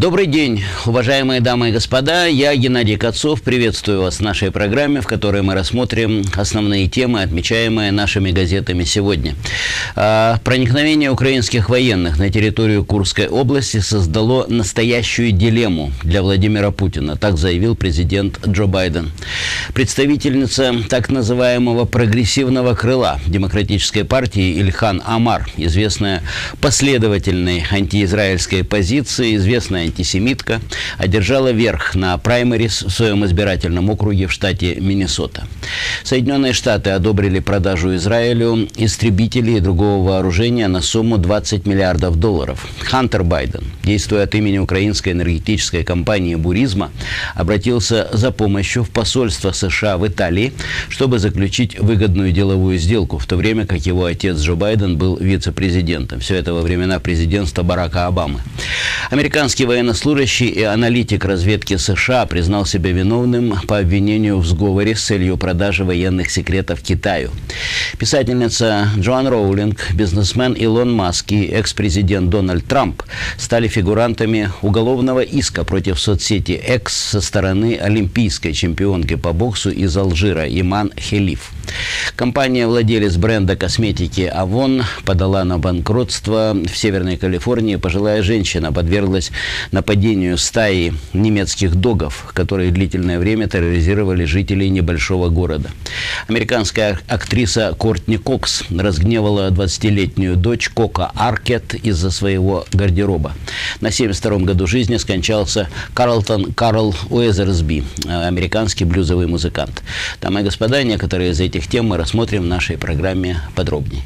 Добрый день, уважаемые дамы и господа. Я Геннадий Котцов. Приветствую вас в нашей программе, в которой мы рассмотрим основные темы, отмечаемые нашими газетами сегодня. А, проникновение украинских военных на территорию Курской области создало настоящую дилемму для Владимира Путина, так заявил президент Джо Байден. Представительница так называемого прогрессивного крыла Демократической партии Ильхан Амар, известная последовательной антиизраильской позиции, известная антисемитка, одержала верх на праймерис в своем избирательном округе в штате Миннесота. Соединенные Штаты одобрили продажу Израилю истребителей и другого вооружения на сумму 20 миллиардов долларов. Хантер Байден, действуя от имени украинской энергетической компании «Буризма», обратился за помощью в посольство США в Италии, чтобы заключить выгодную деловую сделку, в то время как его отец Джо Байден был вице-президентом. Все это во времена президентства Барака Обамы. Американский военный Военнослужащий и аналитик разведки США признал себя виновным по обвинению в сговоре с целью продажи военных секретов Китаю. Писательница Джоан Роулинг, бизнесмен Илон Маск и экс-президент Дональд Трамп стали фигурантами уголовного иска против соцсети X со стороны олимпийской чемпионки по боксу из Алжира Иман Хелиф. Компания владелец бренда косметики Avon подала на банкротство в Северной Калифорнии пожилая женщина подверглась нападению стаи немецких догов, которые длительное время терроризировали жителей небольшого города. Американская актриса Кортни Кокс разгневала 20-летнюю дочь Кока Аркет из-за своего гардероба. На 72-м году жизни скончался Карлтон Карл Уэзерсби, э, американский блюзовый музыкант. Дамы и господа, некоторые из этих тем мы рассмотрим в нашей программе подробнее.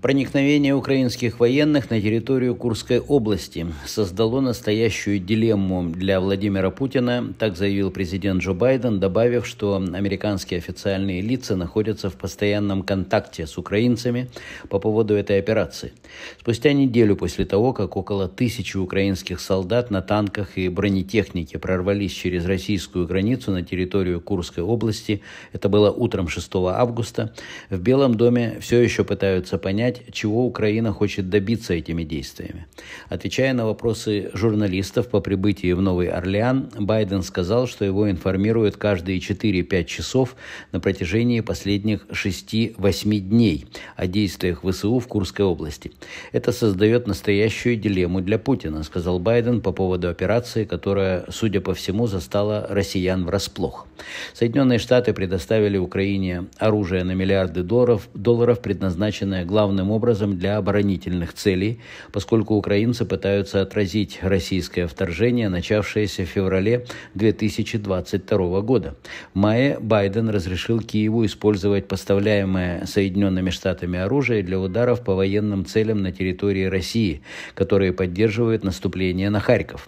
Проникновение украинских военных на территорию Курской области создало настоящую дилемму для Владимира Путина, так заявил президент Джо Байден, добавив, что американские официальные лица находятся в постоянном контакте с украинцами по поводу этой операции. Спустя неделю после того, как около тысячи украинских солдат на танках и бронетехнике прорвались через российскую границу на территорию Курской области, это было утром 6 августа, в Белом доме все еще пытаются понять, понять, чего Украина хочет добиться этими действиями. Отвечая на вопросы журналистов по прибытии в Новый Орлеан, Байден сказал, что его информируют каждые 4-5 часов на протяжении последних 6-8 дней о действиях ВСУ в Курской области. Это создает настоящую дилемму для Путина, сказал Байден по поводу операции, которая, судя по всему, застала россиян врасплох. Соединенные Штаты предоставили Украине оружие на миллиарды долларов, долларов предназначенное главным главным образом для оборонительных целей, поскольку украинцы пытаются отразить российское вторжение, начавшееся в феврале 2022 года. В мае Байден разрешил Киеву использовать поставляемое Соединенными Штатами оружие для ударов по военным целям на территории России, которые поддерживают наступление на Харьков.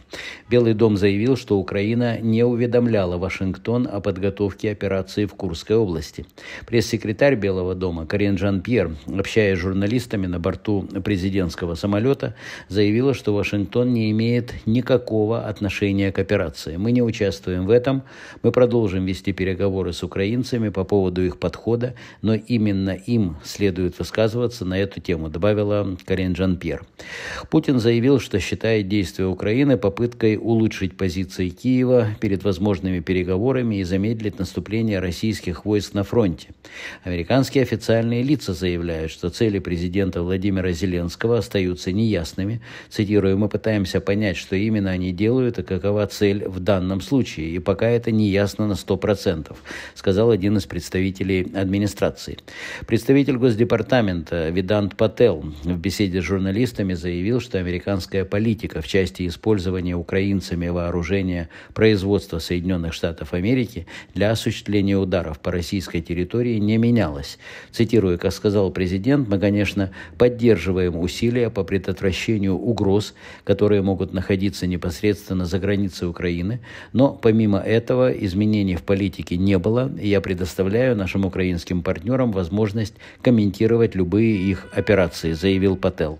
Белый дом заявил, что Украина не уведомляла Вашингтон о подготовке операции в Курской области. Пресс-секретарь Белого дома Карен Жан-Пьер, общаясь с журналистами, журналистами на борту президентского самолета, заявила, что Вашингтон не имеет никакого отношения к операции. Мы не участвуем в этом. Мы продолжим вести переговоры с украинцами по поводу их подхода, но именно им следует высказываться на эту тему, добавила Карен Жан-Пьер. Путин заявил, что считает действия Украины попыткой улучшить позиции Киева перед возможными переговорами и замедлить наступление российских войск на фронте. Американские официальные лица заявляют, что цели президента Владимира Зеленского остаются неясными. Цитирую, мы пытаемся понять, что именно они делают и какова цель в данном случае, и пока это не ясно на 100%, сказал один из представителей администрации. Представитель Госдепартамента Видант Пател в беседе с журналистами заявил, что американская политика в части использования украинцами вооружения производства Соединенных Штатов Америки для осуществления ударов по российской территории не менялась. Цитирую, как сказал президент, мы, конечно, конечно, поддерживаем усилия по предотвращению угроз, которые могут находиться непосредственно за границей Украины, но помимо этого изменений в политике не было, и я предоставляю нашим украинским партнерам возможность комментировать любые их операции, заявил Пател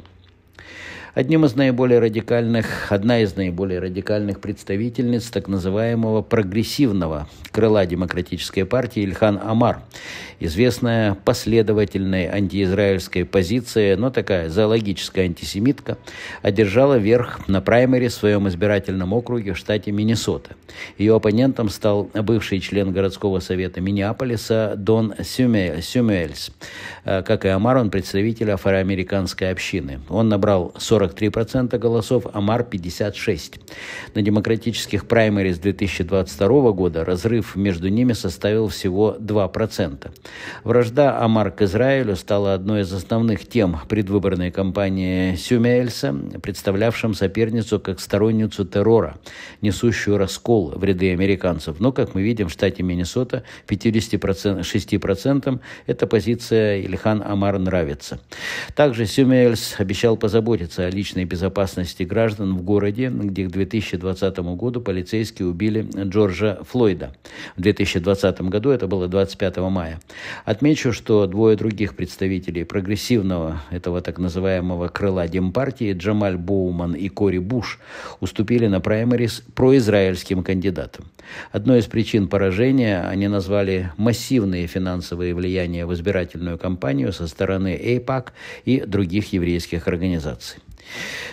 одним из наиболее радикальных, одна из наиболее радикальных представительниц так называемого прогрессивного крыла демократической партии Ильхан Амар, известная последовательной антиизраильской позиции, но такая зоологическая антисемитка, одержала верх на праймере в своем избирательном округе в штате Миннесота. Ее оппонентом стал бывший член городского совета Миннеаполиса Дон Сюмюэльс. Э, как и Амар, он представитель афроамериканской общины. Он набрал 40 43% голосов, Амар 56%. На демократических праймерис 2022 года разрыв между ними составил всего 2%. Вражда Амар к Израилю стала одной из основных тем предвыборной кампании Сюмельса, представлявшим соперницу как сторонницу террора, несущую раскол в ряды американцев. Но, как мы видим, в штате Миннесота 56% 6% эта позиция Ильхан Амар нравится. Также Сюмельс обещал позаботиться о личной безопасности граждан в городе, где к 2020 году полицейские убили Джорджа Флойда. В 2020 году это было 25 мая. Отмечу, что двое других представителей прогрессивного, этого так называемого крыла Демпартии, Джамаль Боуман и Кори Буш, уступили на праймерис произраильским кандидатам. Одной из причин поражения они назвали массивные финансовые влияния в избирательную кампанию со стороны AIPAC и других еврейских организаций.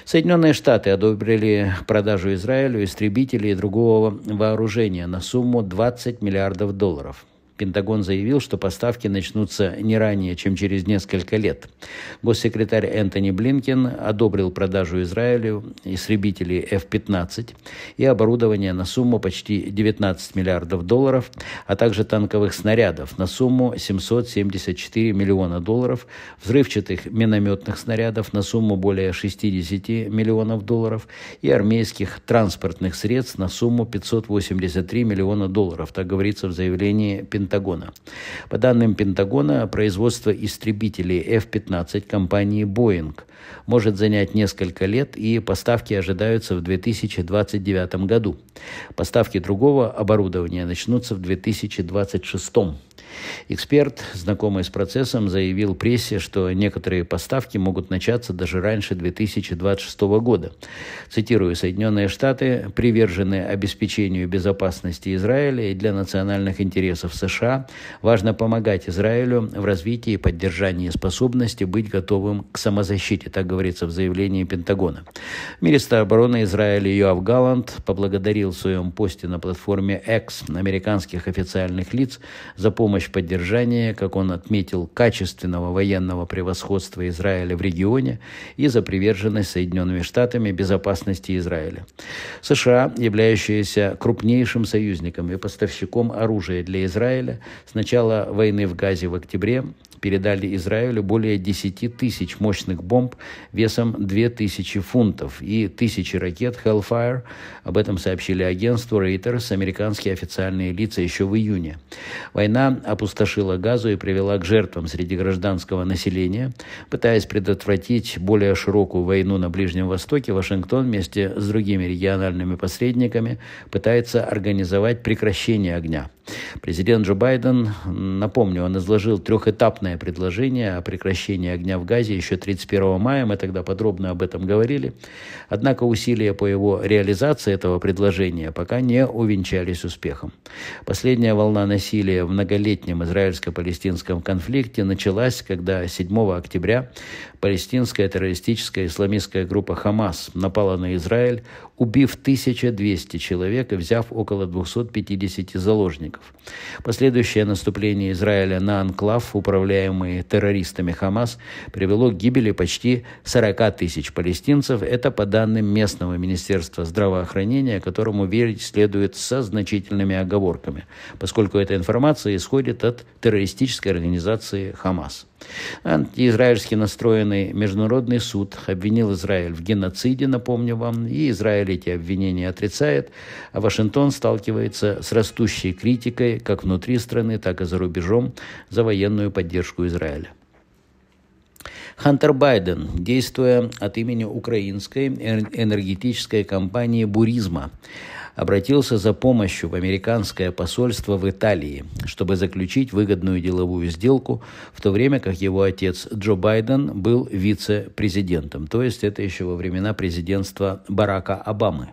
Соединенные Штаты одобрили продажу Израилю истребителей и другого вооружения на сумму 20 миллиардов долларов – Пентагон заявил, что поставки начнутся не ранее, чем через несколько лет. Госсекретарь Энтони Блинкен одобрил продажу Израилю истребителей F-15 и оборудование на сумму почти 19 миллиардов долларов, а также танковых снарядов на сумму 774 миллиона долларов, взрывчатых минометных снарядов на сумму более 60 миллионов долларов и армейских транспортных средств на сумму 583 миллиона долларов, так говорится в заявлении Пентагона. Пентагона. По данным Пентагона, производство истребителей F-15 компании Boeing – может занять несколько лет, и поставки ожидаются в 2029 году. Поставки другого оборудования начнутся в 2026. Эксперт, знакомый с процессом, заявил прессе, что некоторые поставки могут начаться даже раньше 2026 года. Цитирую, Соединенные Штаты привержены обеспечению безопасности Израиля и для национальных интересов США. Важно помогать Израилю в развитии и поддержании способности быть готовым к самозащите Америки, так говорится в заявлении Пентагона. Министр обороны Израиля Йоав Галант поблагодарил в своем посте на платформе X американских официальных лиц за помощь в поддержании, как он отметил, качественного военного превосходства Израиля в регионе и за приверженность Соединенными Штатами безопасности Израиля. США, являющиеся крупнейшим союзником и поставщиком оружия для Израиля с начала войны в Газе в октябре, передали Израилю более 10 тысяч мощных бомб весом 2000 фунтов и тысячи ракет Hellfire. Об этом сообщили агентству Reuters американские официальные лица еще в июне. Война опустошила Газу и привела к жертвам среди гражданского населения. Пытаясь предотвратить более широкую войну на Ближнем Востоке, Вашингтон вместе с другими региональными посредниками пытается организовать прекращение огня. Президент Джо Байден, напомню, он изложил трехэтапный конкретное предложение о прекращении огня в Газе еще 31 мая, мы тогда подробно об этом говорили. Однако усилия по его реализации этого предложения пока не увенчались успехом. Последняя волна насилия в многолетнем израильско-палестинском конфликте началась, когда 7 октября палестинская террористическая исламистская группа «Хамас» напала на Израиль, убив 1200 человек и взяв около 250 заложников. Последующее наступление Израиля на анклав, управляемый террористами Хамас, привело к гибели почти 40 тысяч палестинцев. Это по данным местного Министерства здравоохранения, которому верить следует со значительными оговорками, поскольку эта информация исходит от террористической организации «Хамас». Антиизраильски настроенный Международный суд обвинил Израиль в геноциде, напомню вам, и Израиль эти обвинения отрицает, а Вашингтон сталкивается с растущей критикой как внутри страны, так и за рубежом за военную поддержку Израиля. Хантер Байден, действуя от имени украинской энергетической компании «Буризма», обратился за помощью в американское посольство в Италии, чтобы заключить выгодную деловую сделку, в то время как его отец Джо Байден был вице-президентом, то есть это еще во времена президентства Барака Обамы.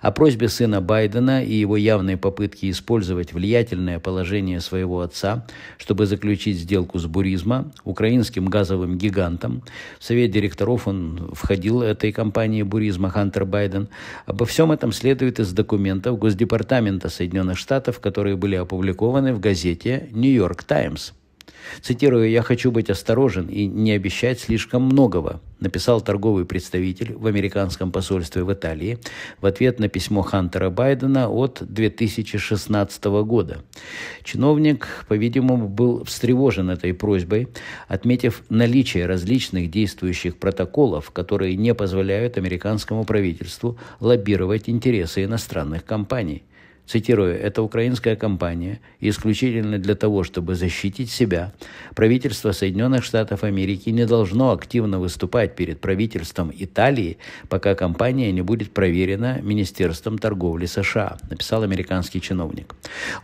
О просьбе сына Байдена и его явной попытке использовать влиятельное положение своего отца, чтобы заключить сделку с Буризма, украинским газовым гигантом, в совет директоров он входил этой компании Буризма Хантер Байден, обо всем этом следует из документов документов Госдепартамента Соединенных Штатов, которые были опубликованы в газете «Нью-Йорк Таймс». Цитирую, «Я хочу быть осторожен и не обещать слишком многого», написал торговый представитель в американском посольстве в Италии в ответ на письмо Хантера Байдена от 2016 года. Чиновник, по-видимому, был встревожен этой просьбой, отметив наличие различных действующих протоколов, которые не позволяют американскому правительству лоббировать интересы иностранных компаний. Цитирую, «Это украинская компания, исключительно для того, чтобы защитить себя, правительство Соединенных Штатов Америки не должно активно выступать перед правительством Италии, пока компания не будет проверена Министерством торговли США», написал американский чиновник.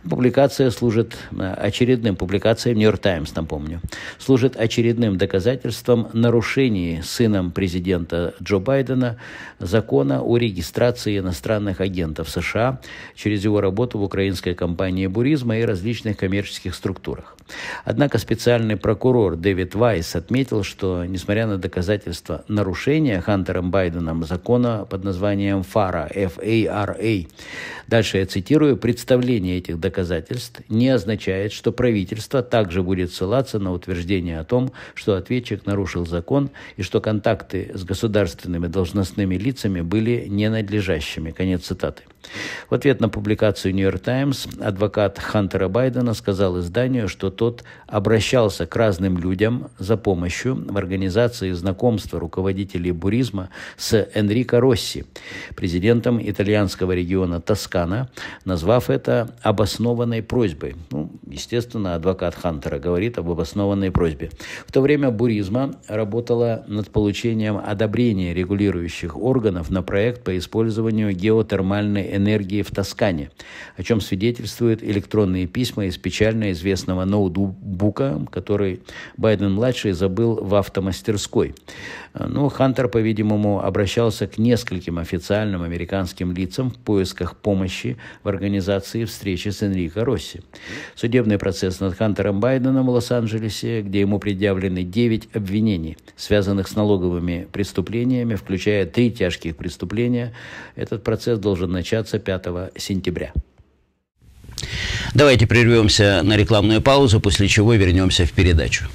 Публикация служит э, очередным, публикация в «Нью-Йорк Таймс», напомню, служит очередным доказательством нарушений сыном президента Джо Байдена закона о регистрации иностранных агентов США через его работу в украинской компании «Буризма» и различных коммерческих структурах. Однако специальный прокурор Дэвид Вайс отметил, что, несмотря на доказательства нарушения Хантером Байденом закона под названием ФАРА, FARA, дальше я цитирую, представление этих доказательств не означает, что правительство также будет ссылаться на утверждение о том, что ответчик нарушил закон и что контакты с государственными должностными лицами были ненадлежащими. Конец цитаты. В ответ на публикацию публикацию «Нью-Йорк Таймс», адвокат Хантера Байдена сказал изданию, что тот обращался к разным людям за помощью в организации знакомства руководителей буризма с Энрико Росси, президентом итальянского региона Тоскана, назвав это обоснованной просьбой. Ну, естественно, адвокат Хантера говорит об обоснованной просьбе. В то время буризма работала над получением одобрения регулирующих органов на проект по использованию геотермальной энергии в Тоскане о чем свидетельствуют электронные письма из печально известного ноутбука, который Байден-младший забыл в автомастерской. Э, Но ну, Хантер, по-видимому, обращался к нескольким официальным американским лицам в поисках помощи в организации встречи с Энрико Росси. Судебный процесс над Хантером Байденом в Лос-Анджелесе, где ему предъявлены 9 обвинений, связанных с налоговыми преступлениями, включая три тяжких преступления, этот процесс должен начаться 5 сентября сентября. Давайте прервемся на рекламную паузу, после чего вернемся в передачу.